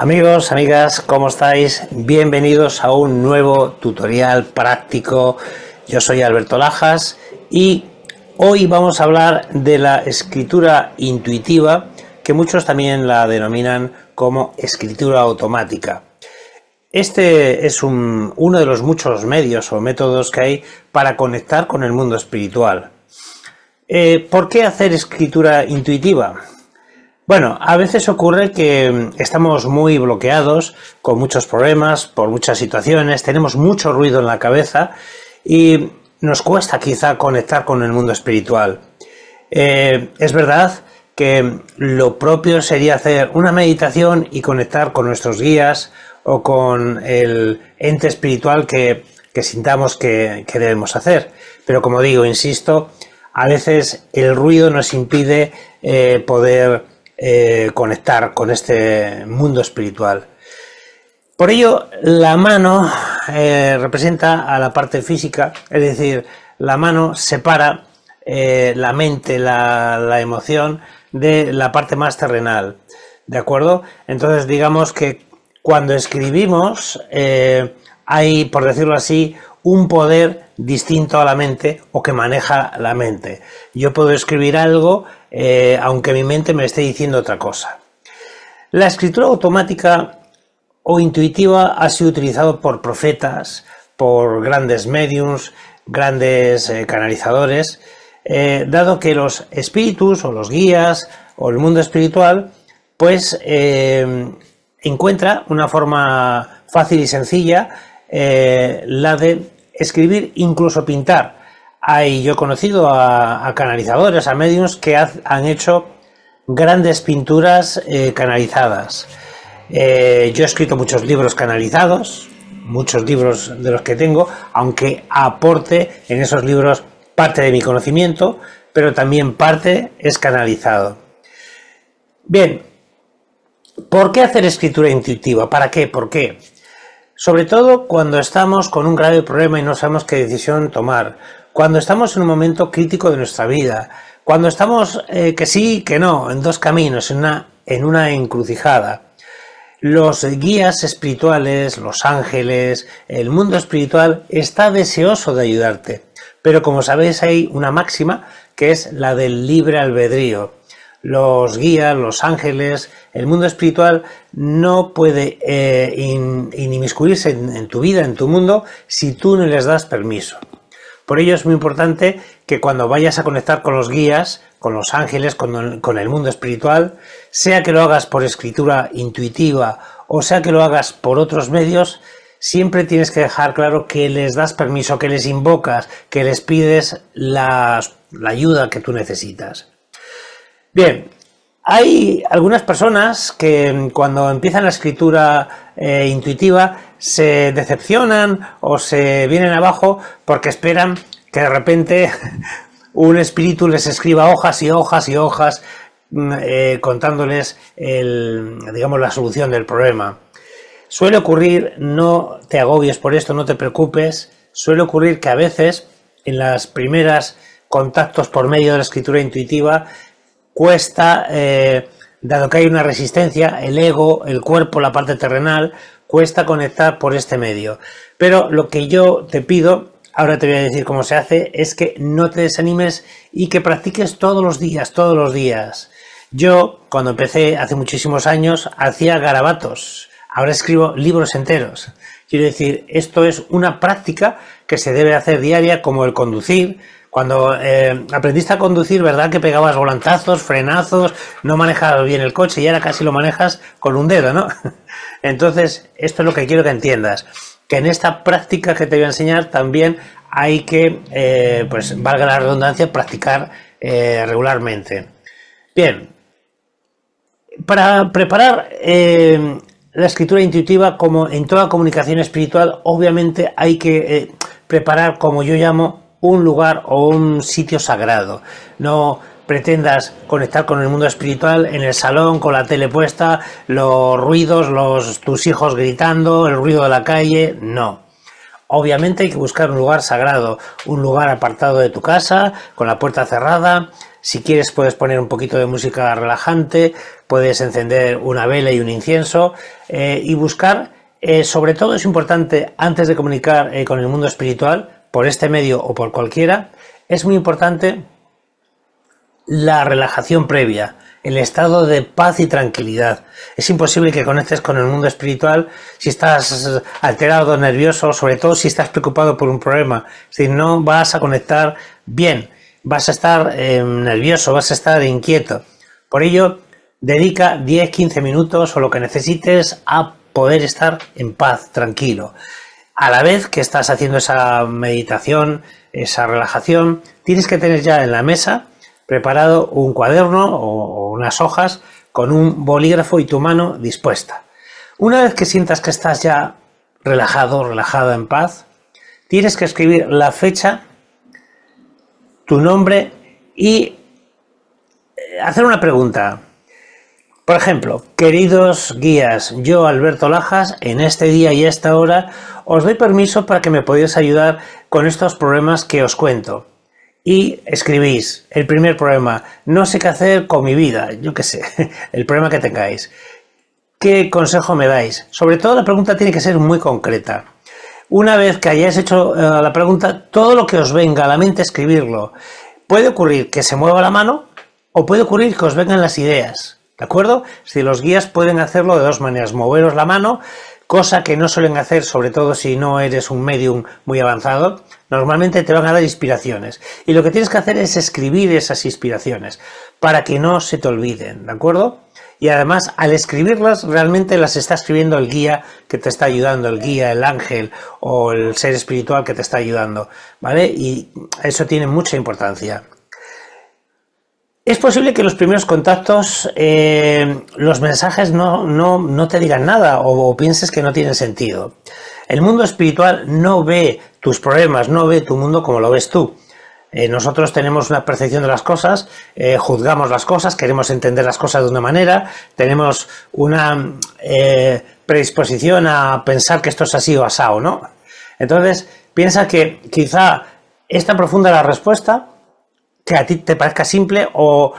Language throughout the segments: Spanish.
Amigos, amigas, ¿cómo estáis? Bienvenidos a un nuevo tutorial práctico. Yo soy Alberto Lajas y hoy vamos a hablar de la escritura intuitiva, que muchos también la denominan como escritura automática. Este es uno de los muchos medios o métodos que hay para conectar con el mundo espiritual. Eh, ¿Por qué hacer escritura intuitiva? Bueno, a veces ocurre que mm, estamos muy bloqueados, con muchos problemas, por muchas situaciones, tenemos mucho ruido en la cabeza y nos cuesta quizá conectar con el mundo espiritual. Eh, es verdad que lo propio sería hacer una meditación y conectar con nuestros guías o con el ente espiritual que, sintamos que, debemos hacer. Pero como digo, insisto, a veces el ruido nos impide eh, poder eh, conectar con este mundo espiritual. Por ello, la mano eh, representa a la parte física, es decir, la mano separa eh, la mente, la, emoción de la parte más terrenal. ¿De acuerdo? Entonces, digamos que cuando escribimos hay, por decirlo así, un poder distinto a la mente o que maneja la mente. Yo puedo escribir algo eh, aunque mi mente me esté diciendo otra cosa. La escritura automática o intuitiva ha sido utilizado por profetas, por grandes mediums, grandes eh, canalizadores, eh, dado que los espíritus o los guías o el mundo espiritual, pues encuentra una forma fácil y sencilla eh, la de escribir, incluso pintar. Hay, yo he conocido a, canalizadores, a medios que han hecho grandes pinturas eh, canalizadas. Eh, yo he escrito muchos libros canalizados, muchos libros de los que tengo, aunque aporte en esos libros parte de mi conocimiento, pero también parte es canalizado. Bien, ¿por qué hacer escritura intuitiva? ¿Para qué? ¿Por qué? Sobre todo cuando estamos con un grave problema y no sabemos qué decisión tomar, cuando estamos en un momento crítico de nuestra vida, cuando estamos eh, que sí, que no, en dos caminos, en una, en una encrucijada. Los guías espirituales, los ángeles, el mundo espiritual está deseoso de ayudarte. Pero como sabéis hay una máxima que es la del libre albedrío los guías, los ángeles, el mundo espiritual no puede eh, inmiscuirse en, tu vida, en tu mundo, si tú no les das permiso. Por ello es muy importante que cuando vayas a conectar con los guías, con los ángeles, con el, mundo espiritual, sea que lo hagas por escritura intuitiva o sea que lo hagas por otros medios, siempre tienes que dejar claro que les das permiso, que les invocas, que les pides la ayuda que tú necesitas. Bien, hay algunas personas que mm, cuando empiezan la escritura eh, intuitiva se decepcionan o se vienen abajo porque esperan que de repente un espíritu les escriba hojas y hojas y hojas mm, eh, contándoles el, digamos, la solución del problema. Suele ocurrir, no te agobies por esto, no te preocupes, suele ocurrir que a veces en las primeras contactos por medio de la escritura intuitiva cuesta, eh, dado que hay una resistencia, el ego, el cuerpo, la parte terrenal, cuesta conectar por este medio. Pero lo que yo te pido, ahora te voy a decir cómo se hace, es que no te desanimes y que practiques todos los días, todos los días. Yo, cuando empecé hace muchísimos años, hacía garabatos. Ahora escribo libros enteros. Quiero decir, esto es una práctica que se debe hacer diaria como el conducir, cuando eh, aprendiste a conducir, ¿verdad? Que pegabas volantazos, frenazos, no manejabas bien el coche y ahora casi lo manejas con un dedo, ¿no? Entonces, esto es lo que quiero que entiendas. Que en esta práctica que te voy a enseñar también hay que, eh, pues valga la redundancia, practicar eh, regularmente. Bien, para preparar la escritura intuitiva, como en toda comunicación espiritual, obviamente hay que preparar, como yo llamo, un lugar o un sitio sagrado. No pretendas conectar con el mundo espiritual en el salón, con la tele puesta, los ruidos, los, tus hijos gritando, el ruido de la calle, no. Obviamente hay que buscar un lugar sagrado, un lugar apartado de tu casa, con la puerta cerrada. Si quieres puedes poner un poquito de música relajante, puedes encender una vela y un incienso eh, y buscar, eh, sobre todo es importante antes de comunicar eh, con el mundo espiritual, por este medio o por cualquiera, es muy importante la relajación previa, el estado de paz y tranquilidad. Es imposible que conectes con el mundo espiritual si estás alterado, nervioso, sobre todo si estás preocupado por un problema. Si no vas a conectar bien, vas a estar eh, nervioso, vas a estar inquieto. Por ello, dedica 10, 15 minutos o lo que necesites a poder estar en paz, tranquilo a la vez que estás haciendo esa meditación, esa relajación, tienes que tener ya en la mesa preparado un cuaderno o, unas hojas con un bolígrafo y tu mano dispuesta. Una vez que sientas que estás ya relajado, relajada en paz, tienes que escribir la fecha, tu nombre y eh, hacer una pregunta. Por ejemplo, queridos guías, yo Alberto Lajas, en este día y esta hora os doy permiso para que me podáis ayudar con estos problemas que os cuento. Y escribís el primer problema, no sé qué hacer con mi vida, yo qué sé, el problema que tengáis. ¿Qué consejo me dais? Sobre todo la pregunta tiene que ser muy concreta. Una vez que hayáis hecho eh, la pregunta, todo lo que os venga a la mente escribirlo. Puede ocurrir que se mueva la mano o puede ocurrir que os vengan las ideas ¿De acuerdo? Si los guías pueden hacerlo de dos maneras, moveros la mano, cosa que no suelen hacer, sobre todo si no eres un medium muy avanzado, normalmente te van a dar inspiraciones. Y lo que tienes que hacer es escribir esas inspiraciones para que no se te olviden, ¿de acuerdo? Y además, al escribirlas, realmente las está escribiendo el guía que te está ayudando, el guía, el ángel o el ser espiritual que te está ayudando, ¿vale? Y eso tiene mucha importancia. Es posible que los primeros contactos, eh, los mensajes no, te digan nada o, pienses que no tienen sentido. El mundo espiritual no ve tus problemas, no ve tu mundo como lo ves tú. Eh, nosotros tenemos una percepción de las cosas, eh, juzgamos las cosas, queremos entender las cosas de una manera, tenemos una predisposición a pensar que esto es así o asado, ¿no? Entonces, piensa que quizá es tan profunda la respuesta que a ti te parezca simple o,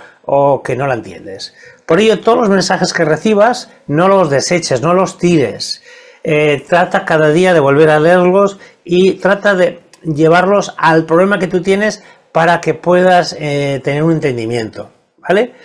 que no la entiendes. Por ello, todos los mensajes que recibas, no los deseches, no los tires. Eh, trata cada día de volver a leerlos y trata de llevarlos al problema que tú tienes para que puedas eh, tener un entendimiento. ¿Vale?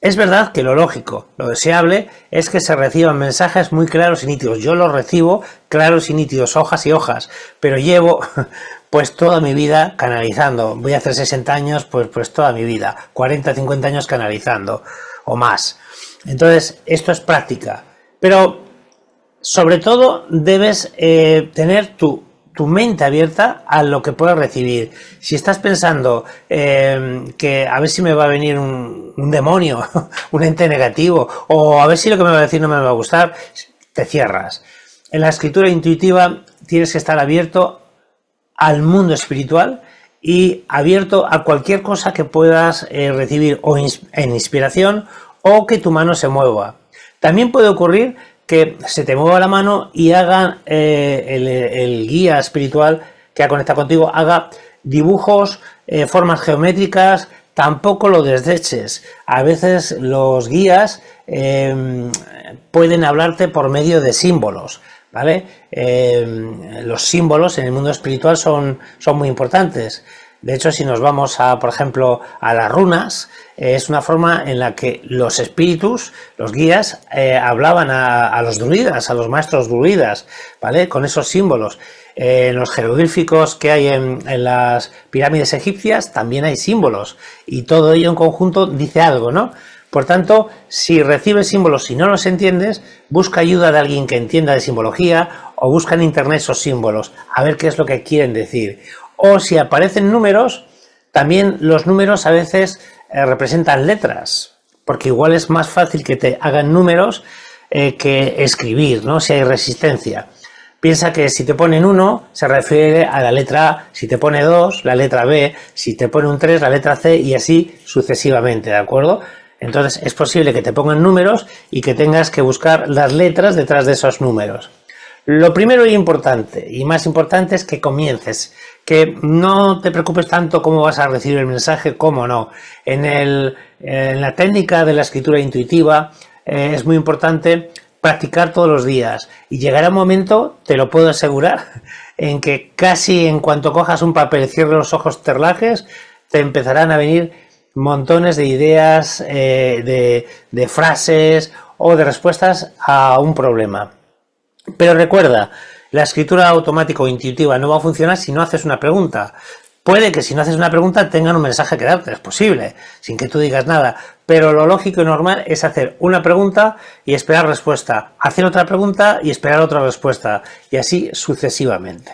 Es verdad que lo lógico, lo deseable, es que se reciban mensajes muy claros y nítidos. Yo los recibo claros y nítidos, hojas y hojas, pero llevo pues toda mi vida canalizando. Voy a hacer 60 años, pues, pues toda mi vida, 40, 50 años canalizando o más. Entonces, esto es práctica. Pero, sobre todo, debes eh, tener tu, mente abierta a lo que puedas recibir. Si estás pensando em, que a ver si me va a venir un, un demonio, un ente negativo, o a ver si lo que me va a decir no me va a gustar, te cierras. En la escritura intuitiva tienes que estar abierto al mundo espiritual y abierto a cualquier cosa que puedas eh, recibir o en inspiración o que tu mano se mueva. También puede ocurrir que se te mueva la mano y haga eh, el, guía espiritual que ha conectado contigo, haga dibujos, eh, formas geométricas, tampoco lo desdeches. A veces los guías em, pueden hablarte por medio de símbolos. ¿vale? Em, los símbolos en el mundo espiritual son, son muy importantes. De hecho, si nos vamos a, por ejemplo, a las runas, eh, es una forma en la que los espíritus, los guías, eh, hablaban a, los druidas, a los maestros druidas, ¿vale? Con esos símbolos. Eh, en los jeroglíficos que hay en, las pirámides egipcias también hay símbolos. Y todo ello en conjunto dice algo, ¿no? Por tanto, si recibes símbolos y no los entiendes, busca ayuda de alguien que entienda de simbología o busca en internet esos símbolos, a ver qué es lo que quieren decir. O si aparecen números, también los números a veces eh, representan letras, porque igual es más fácil que te hagan números eh, que escribir, ¿no? Si hay resistencia. Piensa que si te ponen 1 se refiere a la letra A, si te pone 2 la letra B, si te pone un 3 la letra C y así sucesivamente, ¿de acuerdo? Entonces es posible que te pongan números y que tengas que buscar las letras detrás de esos números. Lo primero y importante, y más importante, es que comiences, que no te preocupes tanto cómo vas a recibir el mensaje, cómo no. En, la técnica de la escritura intuitiva eh, es muy importante practicar todos los días y llegará un momento, te lo puedo asegurar, en que casi en cuanto cojas un papel, cierres los ojos, te te empezarán a venir montones de ideas, eh, de, de frases o de respuestas a un problema. Pero recuerda, la escritura automática o intuitiva no va a funcionar si no haces una pregunta. Puede que si no haces una pregunta tengan un mensaje que darte, es posible, sin que tú digas nada. Pero lo lógico y normal es hacer una pregunta y esperar respuesta, hacer otra pregunta y esperar otra respuesta, y así sucesivamente.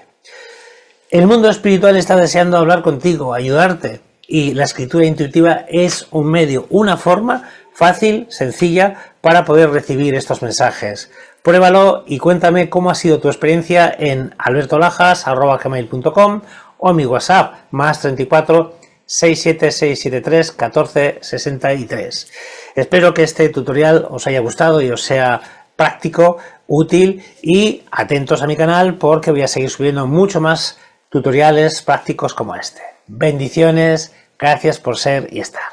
El mundo espiritual está deseando hablar contigo, ayudarte y la escritura intuitiva es un medio, una forma fácil, sencilla, para poder recibir estos mensajes. Pruébalo y cuéntame cómo ha sido tu experiencia en albertolajas.com o mi WhatsApp, más 34 67673 1463. Espero que este tutorial os haya gustado y os sea práctico, útil y atentos a mi canal porque voy a seguir subiendo mucho más tutoriales prácticos como este. Bendiciones, gracias por ser y estar.